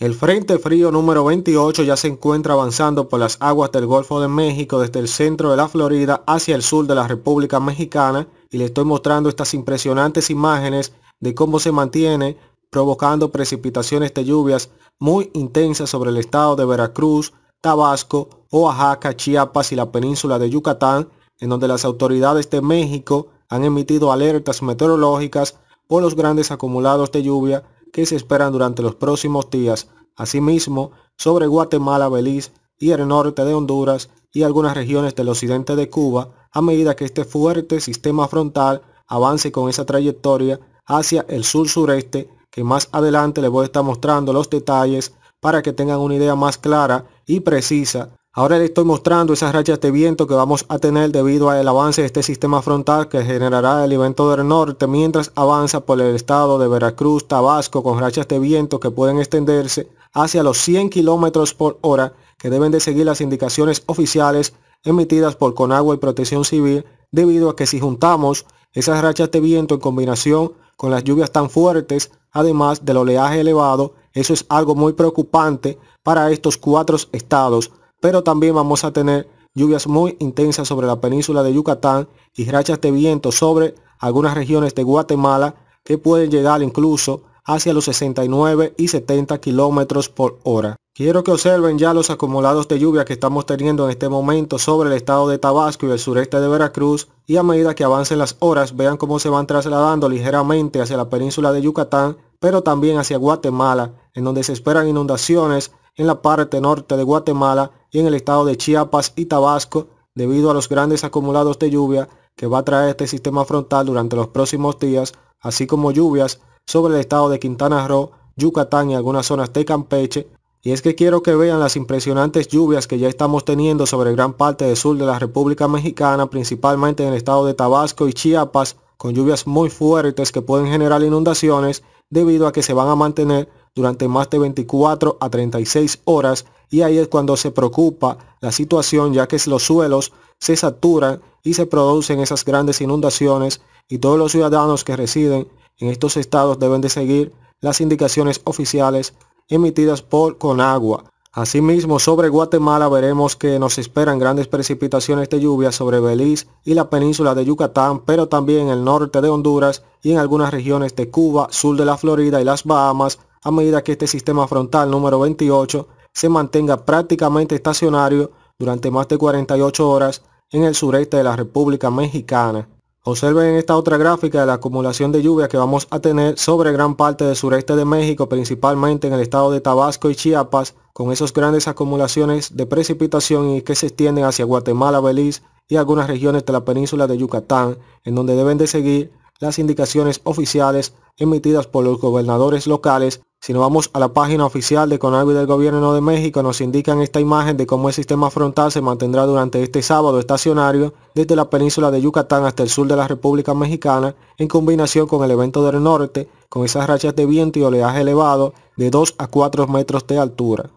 El Frente Frío número 28 ya se encuentra avanzando por las aguas del Golfo de México desde el centro de la Florida hacia el sur de la República Mexicana y le estoy mostrando estas impresionantes imágenes de cómo se mantiene provocando precipitaciones de lluvias muy intensas sobre el estado de Veracruz, Tabasco, Oaxaca, Chiapas y la península de Yucatán, en donde las autoridades de México han emitido alertas meteorológicas por los grandes acumulados de lluvia que se esperan durante los próximos días. Asimismo, sobre Guatemala, Belice y el norte de Honduras y algunas regiones del occidente de Cuba, a medida que este fuerte sistema frontal avance con esa trayectoria hacia el sur-sureste, que más adelante les voy a estar mostrando los detalles para que tengan una idea más clara y precisa Ahora le estoy mostrando esas rachas de viento que vamos a tener debido al avance de este sistema frontal que generará el evento del norte mientras avanza por el estado de Veracruz, Tabasco con rachas de viento que pueden extenderse hacia los 100 kilómetros por hora que deben de seguir las indicaciones oficiales emitidas por Conagua y Protección Civil debido a que si juntamos esas rachas de viento en combinación con las lluvias tan fuertes, además del oleaje elevado, eso es algo muy preocupante para estos cuatro estados pero también vamos a tener lluvias muy intensas sobre la península de Yucatán y rachas de viento sobre algunas regiones de Guatemala que pueden llegar incluso hacia los 69 y 70 kilómetros por hora. Quiero que observen ya los acumulados de lluvia que estamos teniendo en este momento sobre el estado de Tabasco y el sureste de Veracruz y a medida que avancen las horas vean cómo se van trasladando ligeramente hacia la península de Yucatán pero también hacia Guatemala en donde se esperan inundaciones en la parte norte de Guatemala y en el estado de Chiapas y Tabasco debido a los grandes acumulados de lluvia que va a traer este sistema frontal durante los próximos días, así como lluvias sobre el estado de Quintana Roo, Yucatán y algunas zonas de Campeche. Y es que quiero que vean las impresionantes lluvias que ya estamos teniendo sobre gran parte del sur de la República Mexicana, principalmente en el estado de Tabasco y Chiapas, con lluvias muy fuertes que pueden generar inundaciones debido a que se van a mantener durante más de 24 a 36 horas y ahí es cuando se preocupa la situación ya que los suelos se saturan y se producen esas grandes inundaciones y todos los ciudadanos que residen en estos estados deben de seguir las indicaciones oficiales emitidas por Conagua. Asimismo, sobre Guatemala veremos que nos esperan grandes precipitaciones de lluvia sobre Belice y la península de Yucatán, pero también en el norte de Honduras y en algunas regiones de Cuba, sur de la Florida y las Bahamas, a medida que este sistema frontal número 28 se mantenga prácticamente estacionario durante más de 48 horas en el sureste de la República Mexicana. Observen esta otra gráfica de la acumulación de lluvia que vamos a tener sobre gran parte del sureste de México, principalmente en el estado de Tabasco y Chiapas, con esas grandes acumulaciones de precipitación y que se extienden hacia Guatemala, Belice y algunas regiones de la península de Yucatán, en donde deben de seguir las indicaciones oficiales emitidas por los gobernadores locales si nos vamos a la página oficial de Conagua del Gobierno de México, nos indican esta imagen de cómo el sistema frontal se mantendrá durante este sábado estacionario desde la península de Yucatán hasta el sur de la República Mexicana, en combinación con el evento del norte, con esas rachas de viento y oleaje elevado de 2 a 4 metros de altura.